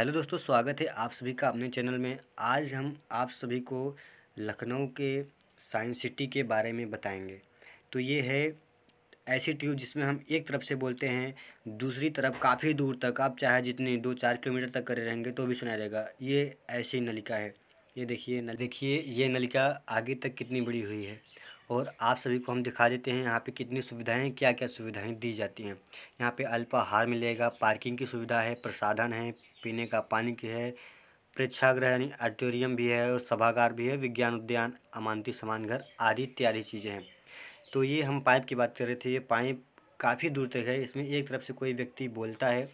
hello दोस्तों स्वागत है आप सभी का अपने चैनल में आज हम आप सभी को लखनऊ के साइंस सिटी के बारे में बताएंगे तो ये है ऐसी ट्यूब जिसमें हम एक तरफ से बोलते हैं दूसरी तरफ काफ़ी दूर तक आप चाहे जितने दो चार किलोमीटर तक करे रहेंगे तो भी सुना देगा ये ऐसी नलिका है ये देखिए देखिए ये नलिका आगे तक कितनी बड़ी हुई है और आप सभी को हम दिखा देते हैं यहाँ पे कितनी सुविधाएं क्या क्या सुविधाएं दी जाती हैं यहाँ पे अल्पाहार मिलेगा पार्किंग की सुविधा है प्रसाधन है पीने का पानी की है प्रेक्षागृह यानी ऑडिटोरियम भी है और सभागार भी है विज्ञान उद्यान अमानती समान घर आदि इत्यादि चीज़ें हैं तो ये हम पाइप की बात कर रहे थे ये पाइप काफ़ी दूर तक है इसमें एक तरफ से कोई व्यक्ति बोलता है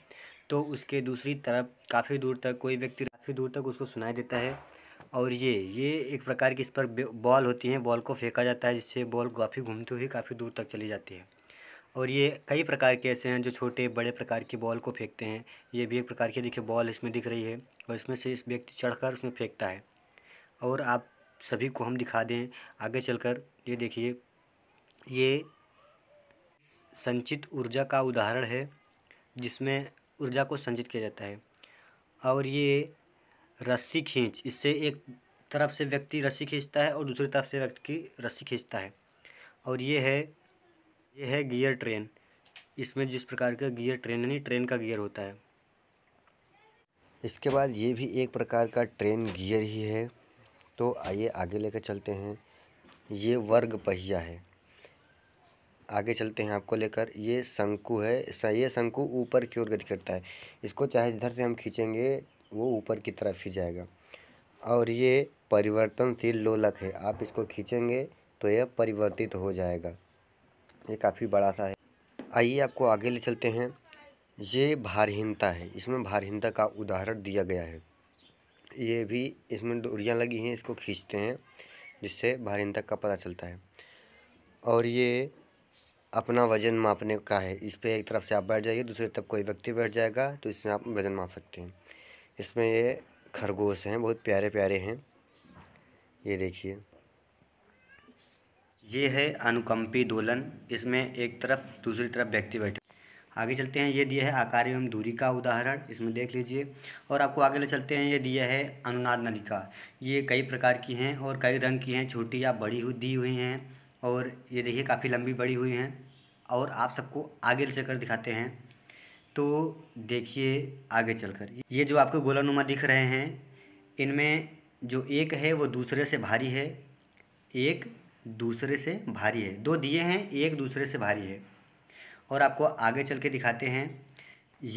तो उसके दूसरी तरफ काफ़ी दूर तक कोई व्यक्ति काफ़ी दूर तक उसको सुनाई देता है और ये ये एक प्रकार की इस पर बॉल होती हैं बॉल को फेंका जाता है जिससे बॉल काफ़ी घूमते हुए काफ़ी दूर तक चली जाती है और ये कई प्रकार के ऐसे हैं जो छोटे बड़े प्रकार की बॉल को फेंकते हैं ये भी एक प्रकार की देखिए बॉल इसमें दिख रही है और इसमें से इस व्यक्ति चढ़कर उसमें फेंकता है और आप सभी को हम दिखा दें आगे चलकर ये देखिए ये संचित ऊर्जा का उदाहरण है जिसमें ऊर्जा को संचित किया जाता है और ये रस्सी खींच इससे एक तरफ से व्यक्ति रस्सी खींचता है और दूसरी तरफ से व्यक्ति की रस्सी खींचता है और ये है ये है गियर ट्रेन इसमें जिस प्रकार का गियर ट्रेन यानी ट्रेन का गियर होता है इसके बाद ये भी एक प्रकार का ट्रेन गियर ही है तो आइए आगे लेकर चलते हैं ये वर्ग पहिया है आगे चलते हैं आपको लेकर ये शंकु है ये शंकु ऊपर की ओर गति करता है इसको चाहे जिधर से हम खींचेंगे वो ऊपर की तरफ ही जाएगा और ये परिवर्तनशील लोलक है आप इसको खींचेंगे तो यह परिवर्तित हो जाएगा ये काफ़ी बड़ा सा है आइए आपको आगे ले चलते हैं ये भारहीनता है इसमें भारहीनता का उदाहरण दिया गया है ये भी इसमें डोरियाँ लगी हैं इसको खींचते हैं जिससे भारहीनता का पता चलता है और ये अपना वज़न मापने का है इस पर एक तरफ से आप बैठ जाइए दूसरी तरफ कोई व्यक्ति बैठ जाएगा तो इसमें आप वज़न माप सकते हैं इसमें ये खरगोश हैं बहुत प्यारे प्यारे हैं ये देखिए ये है अनुकंपी दोलन इसमें एक तरफ दूसरी तरफ व्यक्ति बैठे आगे चलते हैं ये दिया है आकार एवं दूरी का उदाहरण इसमें देख लीजिए और आपको आगे ले चलते हैं ये दिया है अनुनाद नलिका ये कई प्रकार की हैं और कई रंग की हैं छोटी या बड़ी हुई दी हुई हैं और ये देखिए काफ़ी लंबी बड़ी हुई हैं और आप सबको आगे ले चलकर दिखाते हैं तो देखिए आगे चलकर ये जो आपको गोलानुमा दिख रहे हैं इनमें जो एक है वो दूसरे से भारी है एक दूसरे से भारी है दो दिए हैं एक दूसरे से भारी है और आपको आगे चल के दिखाते हैं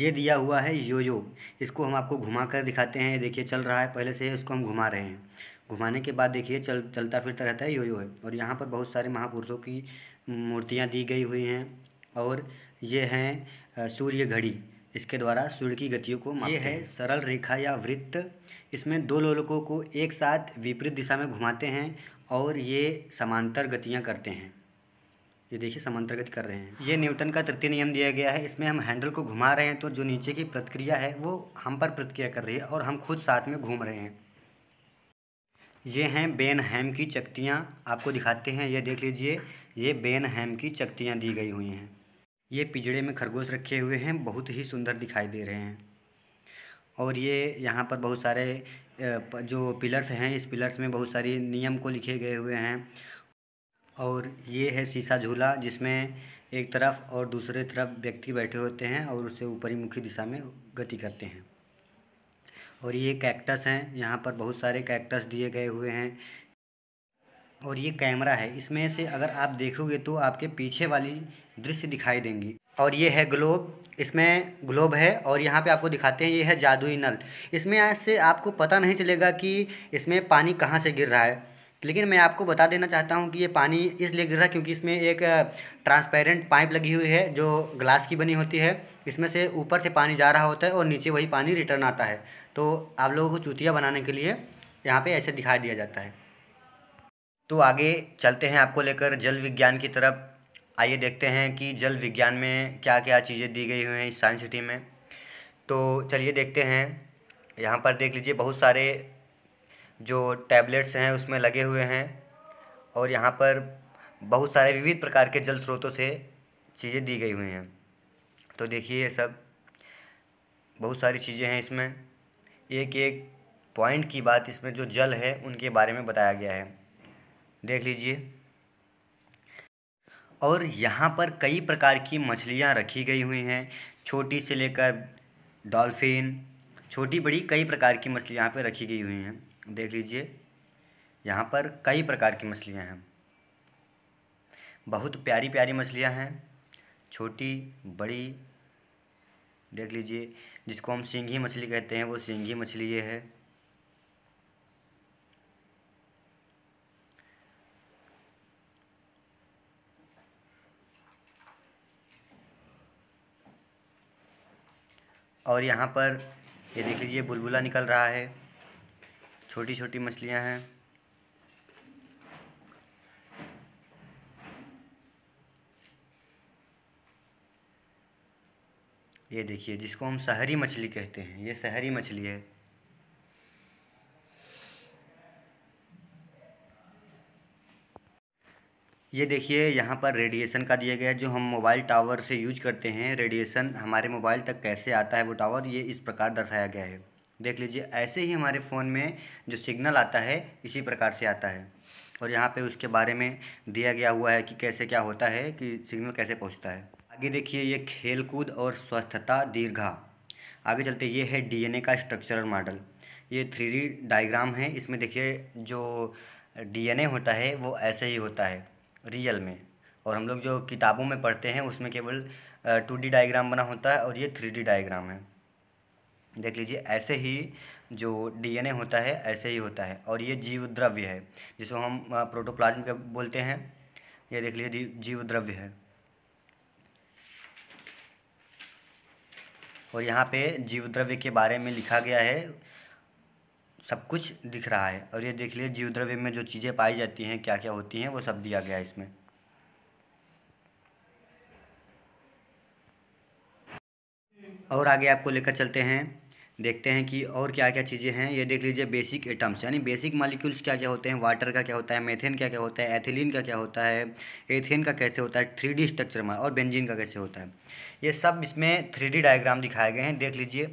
ये दिया हुआ है यो यो इसको हम आपको घुमा कर दिखाते हैं देखिए चल रहा है पहले से इसको हम घुमा रहे हैं घुमाने के बाद देखिए चल चलता फिरता रहता है यो यो है और यहाँ पर बहुत सारे महापुरुषों की मूर्तियाँ दी गई हुई हैं और ये हैं सूर्य घड़ी इसके द्वारा सूर्य की गतियों को ये है सरल रेखा या वृत्त इसमें दो लोलकों को एक साथ विपरीत दिशा में घुमाते हैं और ये समांतर गतियाँ करते हैं ये देखिए समांतर गति कर रहे हैं ये न्यूटन का तृतीय नियम दिया गया है इसमें हम हैंडल को घुमा रहे हैं तो जो नीचे की प्रतिक्रिया है वो हम पर प्रतिक्रिया कर रही है और हम खुद साथ में घूम रहे हैं ये हैं बेन हैम की चक्तियाँ आपको दिखाते हैं ये देख लीजिए ये बेन हैम की चक्तियाँ दी गई हुई हैं ये पिजड़े में खरगोश रखे हुए हैं बहुत ही सुंदर दिखाई दे रहे हैं और ये यहाँ पर बहुत सारे जो पिलर्स हैं इस पिलर्स में बहुत सारे नियम को लिखे गए हुए हैं और ये है शीशा झूला जिसमें एक तरफ और दूसरे तरफ व्यक्ति बैठे होते हैं और उसे ऊपरी मुखी दिशा में गति करते हैं और ये कैक्टस हैं यहाँ पर बहुत सारे कैक्टस दिए गए हुए हैं और ये कैमरा है इसमें से अगर आप देखोगे तो आपके पीछे वाली दृश्य दिखाई देंगी और ये है ग्लोब इसमें ग्लोब है और यहाँ पे आपको दिखाते हैं ये है जादुई नल इसमें से आपको पता नहीं चलेगा कि इसमें पानी कहाँ से गिर रहा है लेकिन मैं आपको बता देना चाहता हूँ कि ये पानी इसलिए गिर रहा है क्योंकि इसमें एक ट्रांसपेरेंट पाइप लगी हुई है जो ग्लास की बनी होती है इसमें से ऊपर से पानी जा रहा होता है और नीचे वही पानी रिटर्न आता है तो आप लोगों को चूतिया बनाने के लिए यहाँ पे ऐसे दिखाई दिया जाता है तो आगे चलते हैं आपको लेकर जल विज्ञान की तरफ आइए देखते हैं कि जल विज्ञान में क्या क्या चीज़ें दी गई हुई हैं इस साइंस सिटी में तो चलिए देखते हैं यहाँ पर देख लीजिए बहुत सारे जो टैबलेट्स हैं उसमें लगे हुए हैं और यहाँ पर बहुत सारे विविध प्रकार के जल स्रोतों से चीज़ें दी गई हुई हैं तो देखिए ये सब बहुत सारी चीज़ें हैं इसमें एक एक पॉइंट की बात इसमें जो जल है उनके बारे में बताया गया है देख लीजिए और यहाँ पर कई प्रकार की मछलियाँ रखी गई हुई हैं छोटी से लेकर डॉल्फिन छोटी बड़ी कई प्रकार की मछलियाँ यहाँ पर रखी गई हुई हैं देख लीजिए यहाँ पर कई प्रकार की मछलियाँ हैं बहुत प्यारी प्यारी मछलियाँ हैं छोटी बड़ी देख लीजिए जिसको हम सिंघी मछली कहते हैं वो सिंघी मछली ये है और यहाँ पर ये देख लीजिए बुलबुला निकल रहा है छोटी छोटी मछलियाँ हैं ये देखिए जिसको हम शहरी मछली कहते हैं ये शहरी मछली है ये देखिए यहाँ पर रेडिएशन का दिया गया है जो हम मोबाइल टावर से यूज करते हैं रेडिएशन हमारे मोबाइल तक कैसे आता है वो टावर ये इस प्रकार दर्शाया गया है देख लीजिए ऐसे ही हमारे फ़ोन में जो सिग्नल आता है इसी प्रकार से आता है और यहाँ पे उसके बारे में दिया गया हुआ है कि कैसे क्या होता है कि सिग्नल कैसे पहुँचता है आगे देखिए ये खेल कूद और स्वस्थता दीर्घा आगे चलते ये है डी का स्ट्रक्चरल मॉडल ये थ्री डायग्राम है इसमें देखिए जो डी होता है वो ऐसे ही होता है रियल में और हम लोग जो किताबों में पढ़ते हैं उसमें केवल टू डी डाइग्राम बना होता है और ये थ्री डी डाइग्राम है देख लीजिए ऐसे ही जो डीएनए होता है ऐसे ही होता है और ये जीव द्रव्य है जिसको हम प्रोटोप्लाज्म के बोलते हैं ये देख लीजिए जीव द्रव्य है और यहाँ पे जीव द्रव्य के बारे में लिखा गया है सब कुछ दिख रहा है और ये देख लीजिए जीव द्रव्य में जो चीज़ें पाई जाती हैं क्या क्या होती हैं वो सब दिया गया है इसमें और आगे आपको लेकर चलते हैं देखते हैं कि और क्या क्या चीज़ें हैं ये देख लीजिए बेसिक एटम्स यानी बेसिक मालिक्यूल्स क्या क्या होते हैं वाटर का क्या होता है मेथेन क्या क्या होता है एथिलीन का क्या होता है एथेन का कैसे होता है थ्री स्ट्रक्चर में और बेंजीन का कैसे होता है ये सब इसमें थ्री डायग्राम दिखाए गए हैं देख लीजिए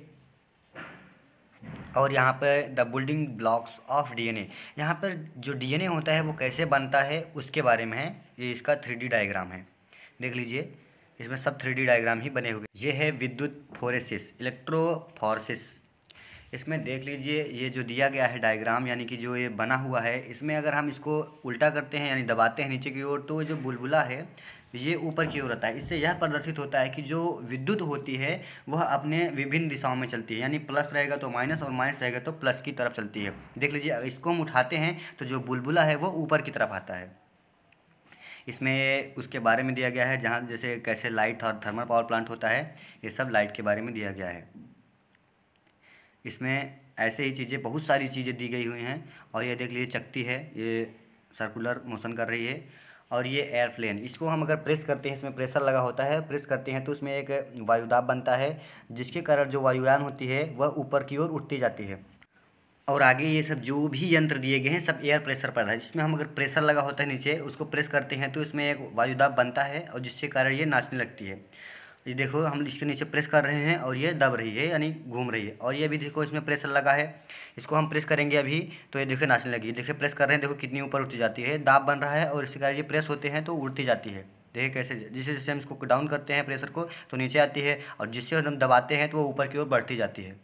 और यहाँ पर the building blocks of DNA यहाँ पर जो डीएनए होता है वो कैसे बनता है उसके बारे में है ये इसका थ्री डायग्राम है देख लीजिए इसमें सब थ्री डायग्राम ही बने हुए ये है विद्युत फोरेसिस इलेक्ट्रोफोरसिस इसमें देख लीजिए ये जो दिया गया है डायग्राम यानी कि जो ये बना हुआ है इसमें अगर हम इसको उल्टा करते हैं यानी दबाते हैं नीचे की ओर तो जो बुलबुला है ये ऊपर की ओर रहता है इससे यह प्रदर्शित होता है कि जो विद्युत होती है वह अपने विभिन्न दिशाओं में चलती है यानी प्लस रहेगा तो माइनस और माइनस रहेगा तो प्लस की तरफ चलती है देख लीजिए इसको हम उठाते हैं तो जो बुलबुला है वो ऊपर की तरफ आता है इसमें उसके बारे में दिया गया है जहाँ जैसे कैसे लाइट और थर्मल पावर प्लांट होता है ये सब लाइट के बारे में दिया गया है इसमें ऐसे ही चीज़ें बहुत सारी चीज़ें दी गई हुई हैं और ये देख लीजिए चकती है ये सर्कुलर मोशन कर रही है और ये एयरप्लेन इसको हम अगर प्रेस करते हैं इसमें प्रेशर लगा होता है प्रेस करते हैं तो उसमें एक वायुदाब बनता है जिसके कारण जो वायुयान होती है वह ऊपर की ओर उठती जाती है और आगे ये सब जो भी यंत्र दिए गए हैं सब एयर प्रेशर पर है जिसमें हम अगर प्रेशर लगा होता है नीचे उसको प्रेस करते हैं तो इसमें एक वायुदाब बनता है और जिसके कारण ये नाचने लगती है ये देखो हम इसके नीचे प्रेस कर रहे हैं और ये दब रही है यानी घूम रही है और ये भी देखो इसमें प्रेशर लगा है इसको हम प्रेस करेंगे अभी तो ये देखो नाचने लगी देखिए प्रेस कर रहे हैं देखो कितनी ऊपर उठती जाती है दाब बन रहा है और इसके कारण ये प्रेस होते हैं तो उड़ती जाती है देखिए कैसे जिससे जैसे हम इसको डाउन करते हैं प्रेशर को तो नीचे आती है और जिससे हम दबाते हैं तो वो ऊपर की ओर बढ़ती जाती है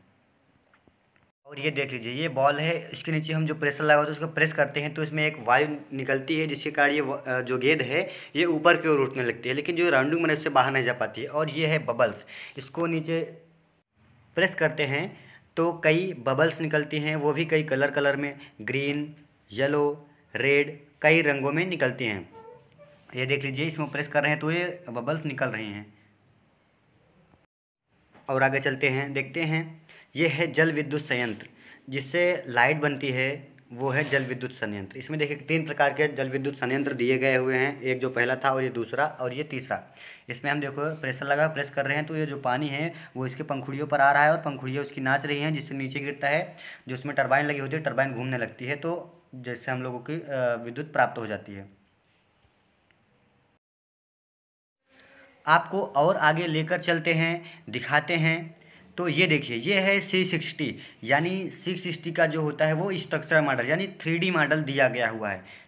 और ये देख लीजिए ये बॉल है इसके नीचे हम जो प्रेशर लगा होता है उसको प्रेस करते हैं तो इसमें एक वायु निकलती है जिसके कारण ये जो गेंद है ये ऊपर की ओर उठने लगती है लेकिन जो राउंडिंग मैंने उससे बाहर नहीं जा पाती है और ये है बबल्स इसको नीचे प्रेस करते हैं तो कई बबल्स निकलती हैं वो भी कई कलर कलर में ग्रीन येलो रेड कई रंगों में निकलती हैं ये देख लीजिए इसमें प्रेस कर रहे हैं तो ये बबल्स निकल रही हैं और आगे चलते हैं देखते हैं ये है जल विद्युत संयंत्र जिससे लाइट बनती है वो है जल विद्युत संयंत्र इसमें देखिए तीन प्रकार के जल विद्युत संयंत्र दिए गए हुए हैं एक जो पहला था और ये दूसरा और ये तीसरा इसमें हम देखो प्रेशर लगा प्रेस कर रहे हैं तो ये जो पानी है वो इसके पंखुड़ियों पर आ रहा है और पंखुड़ियाँ उसकी नाच रही हैं जिससे नीचे गिरता है जो उसमें टर्बाइन लगी होती है टर्बाइन घूमने लगती है तो जैसे हम लोगों की विद्युत प्राप्त हो जाती है आपको और आगे लेकर चलते हैं दिखाते हैं तो ये देखिए ये है सी सिक्सटी यानी सी सिक्सटी का जो होता है वो स्ट्रक्चर मॉडल यानी थ्री डी मॉडल दिया गया हुआ है